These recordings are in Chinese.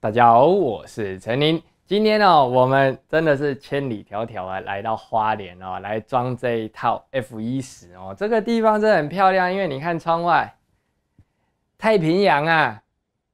大家好，我是陈林。今天呢，我们真的是千里迢迢啊，来到花莲哦，来装这一套 F 一十哦。这个地方真的很漂亮，因为你看窗外，太平洋啊。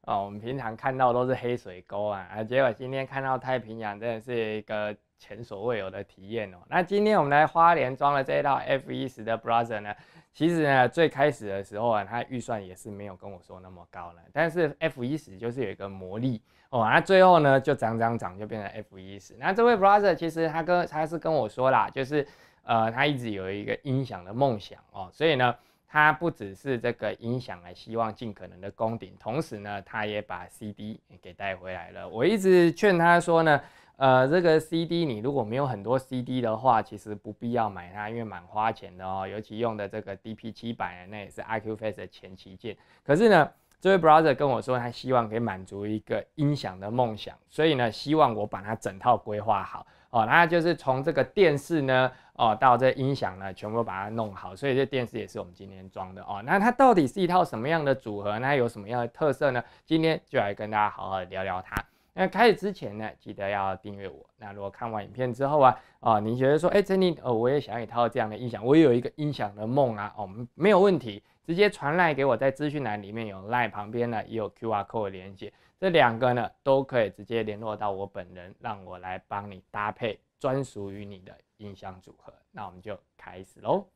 哦，我们平常看到都是黑水沟啊，啊，结果今天看到太平洋真的是一个前所未有的体验哦。那今天我们来花莲装了这套 F 一十的 brother 呢，其实呢最开始的时候啊，他预算也是没有跟我说那么高了，但是 F 一十就是有一个魔力哦，那最后呢就涨涨涨就变成 F 一十。那这位 brother 其实他跟他是跟我说啦，就是呃他一直有一个音响的梦想哦，所以呢。它不只是这个音响，来希望尽可能的攻顶，同时呢，它也把 CD 给带回来了。我一直劝他说呢，呃，这个 CD 你如果没有很多 CD 的话，其实不必要买它，因为蛮花钱的哦。尤其用的这个 DP 七百，那也是 IQ Face 的前旗舰。可是呢，这位 Brother 跟我说，他希望可以满足一个音响的梦想，所以呢，希望我把它整套规划好。哦，那就是从这个电视呢，哦，到这音响呢，全部把它弄好，所以这电视也是我们今天装的哦。那它到底是一套什么样的组合呢？有什么样的特色呢？今天就来跟大家好好聊聊它。那开始之前呢，记得要订阅我。那如果看完影片之后啊，哦，你觉得说，哎，珍妮，哦，我也想要一套这样的音响，我有一个音响的梦啊，哦，没有问题，直接传赖给我，在资讯栏里面有赖旁边呢，也有 QR code 连接。这两个呢，都可以直接联络到我本人，让我来帮你搭配专属于你的音响组合。那我们就开始喽。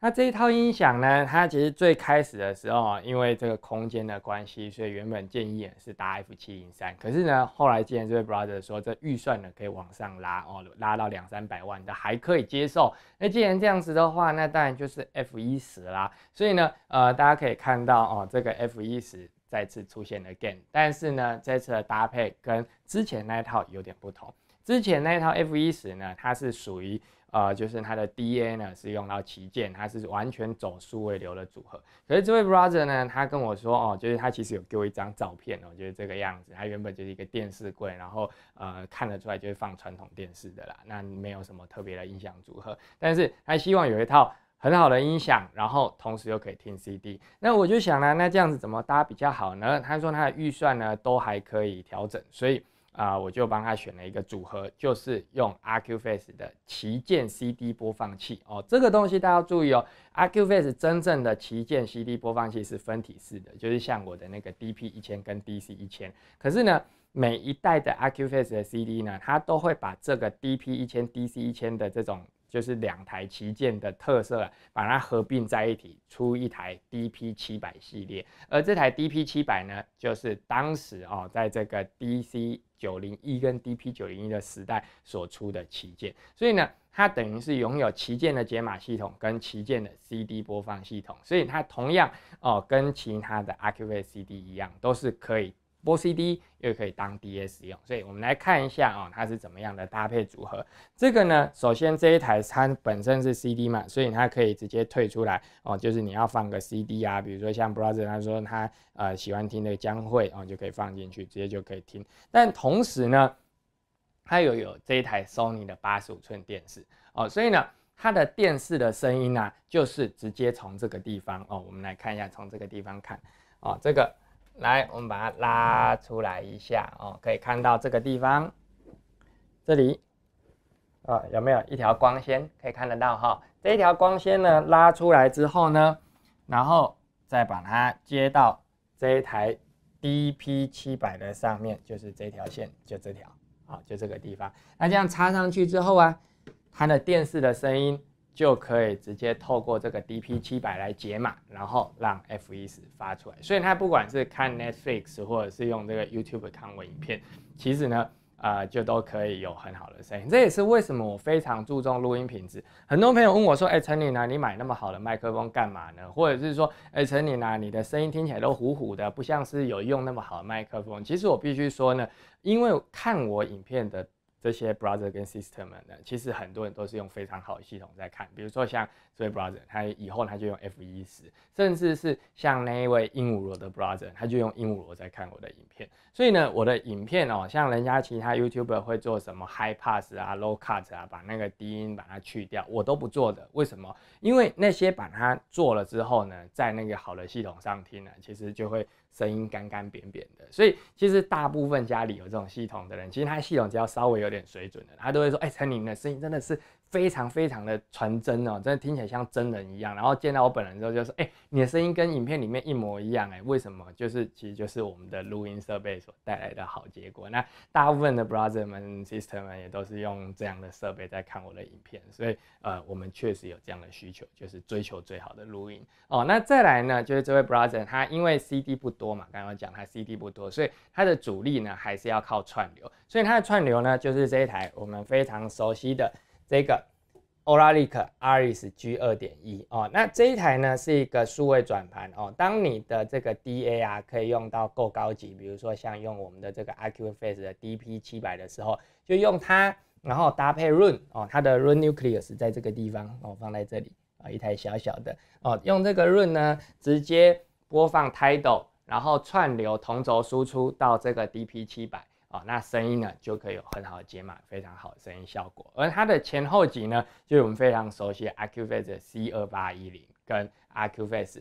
那这一套音响呢，它其实最开始的时候，因为这个空间的关系，所以原本建议是搭 F 七零三。可是呢，后来既然这位 brother 说这预算呢可以往上拉哦，拉到两三百万，的还可以接受。那既然这样子的话，那当然就是 F 一十啦。所以呢，呃，大家可以看到哦，这个 F 一十。再次出现了 again，但是呢，这次的搭配跟之前那一套有点不同。之前那一套 F 一十呢，它是属于呃，就是它的 D A 呢是用到旗舰，它是完全走数位流的组合。可是这位 brother 呢，他跟我说哦，就是他其实有给我一张照片哦，就是这个样子，它原本就是一个电视柜，然后呃看得出来就是放传统电视的啦，那没有什么特别的音响组合，但是他希望有一套。很好的音响，然后同时又可以听 CD，那我就想呢，那这样子怎么搭比较好呢？他说他的预算呢都还可以调整，所以啊，我就帮他选了一个组合，就是用 RQFace 的旗舰 CD 播放器哦。这个东西大家注意哦，RQFace 真正的旗舰 CD 播放器是分体式的，就是像我的那个 DP 一千跟 DC 一千。可是呢，每一代的 RQFace 的 CD 呢，它都会把这个 DP 一千、DC 一千的这种。就是两台旗舰的特色把它合并在一起，出一台 D P 七百系列。而这台 D P 七百呢，就是当时哦，在这个 D C 九零一跟 D P 九零一的时代所出的旗舰。所以呢，它等于是拥有旗舰的解码系统跟旗舰的 C D 播放系统。所以它同样哦，跟其他的 R Q S C D 一样，都是可以。波 CD 又可以当 DA 使用，所以我们来看一下啊，它是怎么样的搭配组合？这个呢，首先这一台它本身是 CD 嘛，所以它可以直接退出来哦，就是你要放个 CD 啊，比如说像 Brother 他说他呃喜欢听那个江会啊，就可以放进去，直接就可以听。但同时呢，它又有这一台 Sony 的八十五寸电视哦，所以呢，它的电视的声音呢，就是直接从这个地方哦，我们来看一下，从这个地方看哦，这个。来，我们把它拉出来一下哦，可以看到这个地方，这里，啊，有没有一条光纤可以看得到哈？这一条光纤呢，拉出来之后呢，然后再把它接到这一台 DP 七百的上面，就是这条线，就这条，啊，就这个地方。那这样插上去之后啊，它的电视的声音。就可以直接透过这个 DP 七百来解码，然后让 F 一十发出来。所以它不管是看 Netflix 或者是用这个 YouTube 看我影片，其实呢，呃，就都可以有很好的声音。这也是为什么我非常注重录音品质。很多朋友问我说：“哎，陈琳啊，你买那么好的麦克风干嘛呢？”或者是说：“哎，陈琳啊，你的声音听起来都糊糊的，不像是有用那么好的麦克风。”其实我必须说呢，因为看我影片的。这些 brother 跟 sister 们呢，其实很多人都是用非常好的系统在看，比如说像这位 brother，他以后他就用 F 一十，甚至是像那一位鹦鹉螺的 brother，他就用鹦鹉螺在看我的影片。所以呢，我的影片哦，像人家其他 YouTuber 会做什么 high pass 啊、low cut 啊，把那个低音把它去掉，我都不做的。为什么？因为那些把它做了之后呢，在那个好的系统上听呢，其实就会。声音干干扁扁的，所以其实大部分家里有这种系统的人，其实他系统只要稍微有点水准的，他都会说：哎，陈宁的声音真的是。非常非常的传真哦，真的听起来像真人一样。然后见到我本人之后，就说：“哎，你的声音跟影片里面一模一样，哎，为什么？就是其实就是我们的录音设备所带来的好结果。那大部分的 Brother 们、s i s t e r 们也都是用这样的设备在看我的影片，所以呃，我们确实有这样的需求，就是追求最好的录音哦。那再来呢，就是这位 Brother，他因为 CD 不多嘛，刚刚讲他 CD 不多，所以他的主力呢还是要靠串流，所以他的串流呢就是这一台我们非常熟悉的。这个 o r a l i c RS G 二点一哦，那这一台呢是一个数位转盘哦。当你的这个 D A R 可以用到够高级，比如说像用我们的这个 IQ Face 的 DP 七百的时候，就用它，然后搭配 Run 哦，它的 Run Nucleus 在这个地方哦，放在这里啊，一台小小的哦，用这个 Run 呢，直接播放 Title，然后串流同轴输出到这个 DP 七百。哦，那声音呢就可以有很好的解码，非常好的声音效果。而它的前后级呢，就是我们非常熟悉的 RQFace C 二八一零跟 RQFace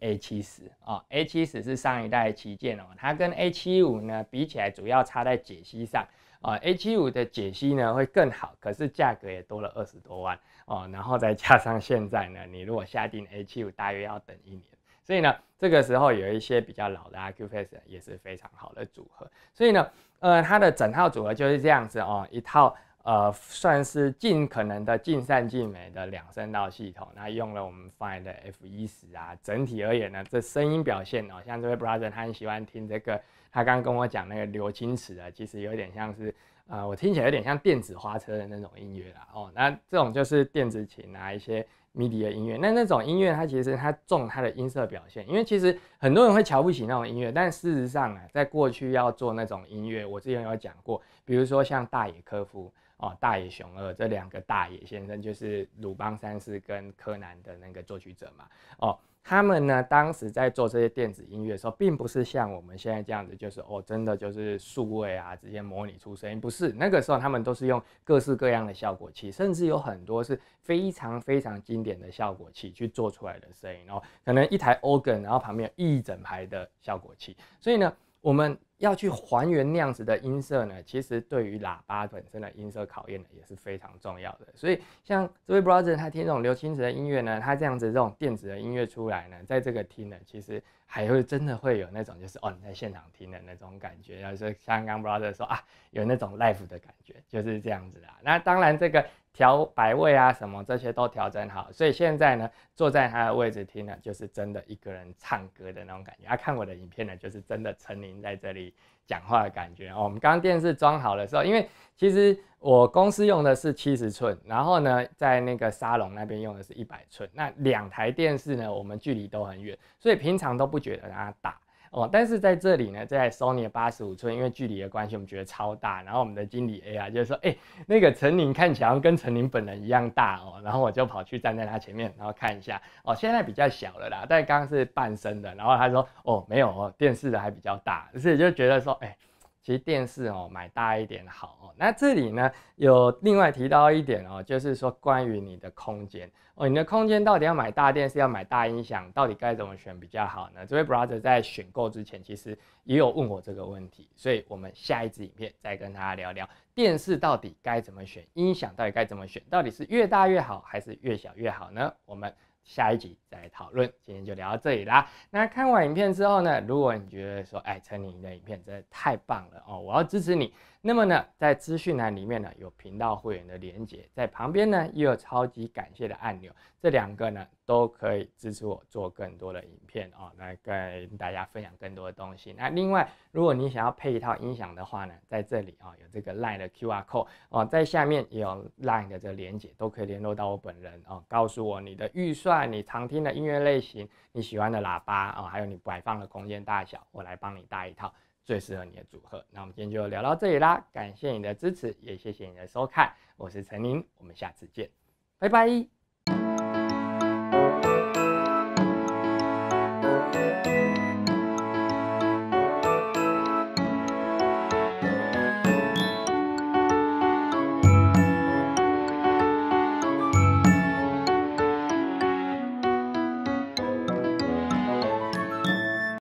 A 七十哦 a 七十是上一代旗舰哦，它跟 A 七五呢比起来，主要差在解析上啊，A 七五的解析呢会更好，可是价格也多了二十多万哦，然后再加上现在呢，你如果下定 A 七五，大约要等一年。所以呢，这个时候有一些比较老的 i Q Face 也是非常好的组合。所以呢，呃，它的整套组合就是这样子哦，一套呃，算是尽可能的尽善尽美的两声道系统。那用了我们 Find F 一十啊，整体而言呢，这声音表现哦，像这位 Brother 他很喜欢听这个，他刚跟我讲那个刘青池啊，其实有点像是，呃，我听起来有点像电子花车的那种音乐啦哦，那这种就是电子琴啊一些。迷笛的音乐，那那种音乐，它其实它重它的音色表现，因为其实很多人会瞧不起那种音乐，但事实上啊，在过去要做那种音乐，我之前有讲过，比如说像大野科夫。哦，大野熊二这两个大野先生就是鲁邦三世跟柯南的那个作曲者嘛。哦，他们呢当时在做这些电子音乐的时候，并不是像我们现在这样子，就是哦，真的就是数位啊，直接模拟出声音。不是那个时候，他们都是用各式各样的效果器，甚至有很多是非常非常经典的效果器去做出来的声音。哦，可能一台 organ，然后旁边一整排的效果器。所以呢，我们。要去还原那样子的音色呢，其实对于喇叭本身的音色考验呢也是非常重要的。所以像这位 brother 他听这种流清子的音乐呢，他这样子这种电子的音乐出来呢，在这个听呢，其实还会真的会有那种就是哦你在现场听的那种感觉，然后说像刚 brother 说啊，有那种 life 的感觉，就是这样子啊。」那当然这个。调白位啊，什么这些都调整好，所以现在呢，坐在他的位置听呢，就是真的一个人唱歌的那种感觉。他看我的影片呢，就是真的陈琳在这里讲话的感觉。哦，我们刚电视装好的时候，因为其实我公司用的是七十寸，然后呢，在那个沙龙那边用的是一百寸，那两台电视呢，我们距离都很远，所以平常都不觉得它大。哦，但是在这里呢，在 Sony 八十五寸，因为距离的关系，我们觉得超大。然后我们的经理 A 啊，就说：“哎，那个陈宁看起来跟陈宁本人一样大哦。”然后我就跑去站在他前面，然后看一下哦，现在比较小了啦。但刚刚是半身的。然后他说：“哦，没有哦，电视的还比较大。”所是就觉得说：“哎。”其实电视哦，买大一点好。那这里呢，有另外提到一点哦，就是说关于你的空间哦，你的空间到底要买大电视，要买大音响，到底该怎么选比较好呢？这位 brother 在选购之前，其实也有问我这个问题，所以我们下一支影片再跟大家聊聊电视到底该怎么选，音响到底该怎么选，到底是越大越好，还是越小越好呢？我们。下一集再讨论，今天就聊到这里啦。那看完影片之后呢？如果你觉得说，哎，陈宁的影片真的太棒了哦，我要支持你。那么呢，在资讯栏里面呢有频道会员的连接，在旁边呢也有超级感谢的按钮，这两个呢都可以支持我做更多的影片哦，来跟大家分享更多的东西。那另外，如果你想要配一套音响的话呢，在这里啊有这个 Line 的 QR code 哦，在下面也有 Line 的这个连接，都可以联络到我本人哦，告诉我你的预算、你常听的音乐类型、你喜欢的喇叭哦，还有你摆放的空间大小，我来帮你搭一套。最适合你的组合。那我们今天就聊到这里啦，感谢你的支持，也谢谢你的收看。我是陈宁，我们下次见，拜拜。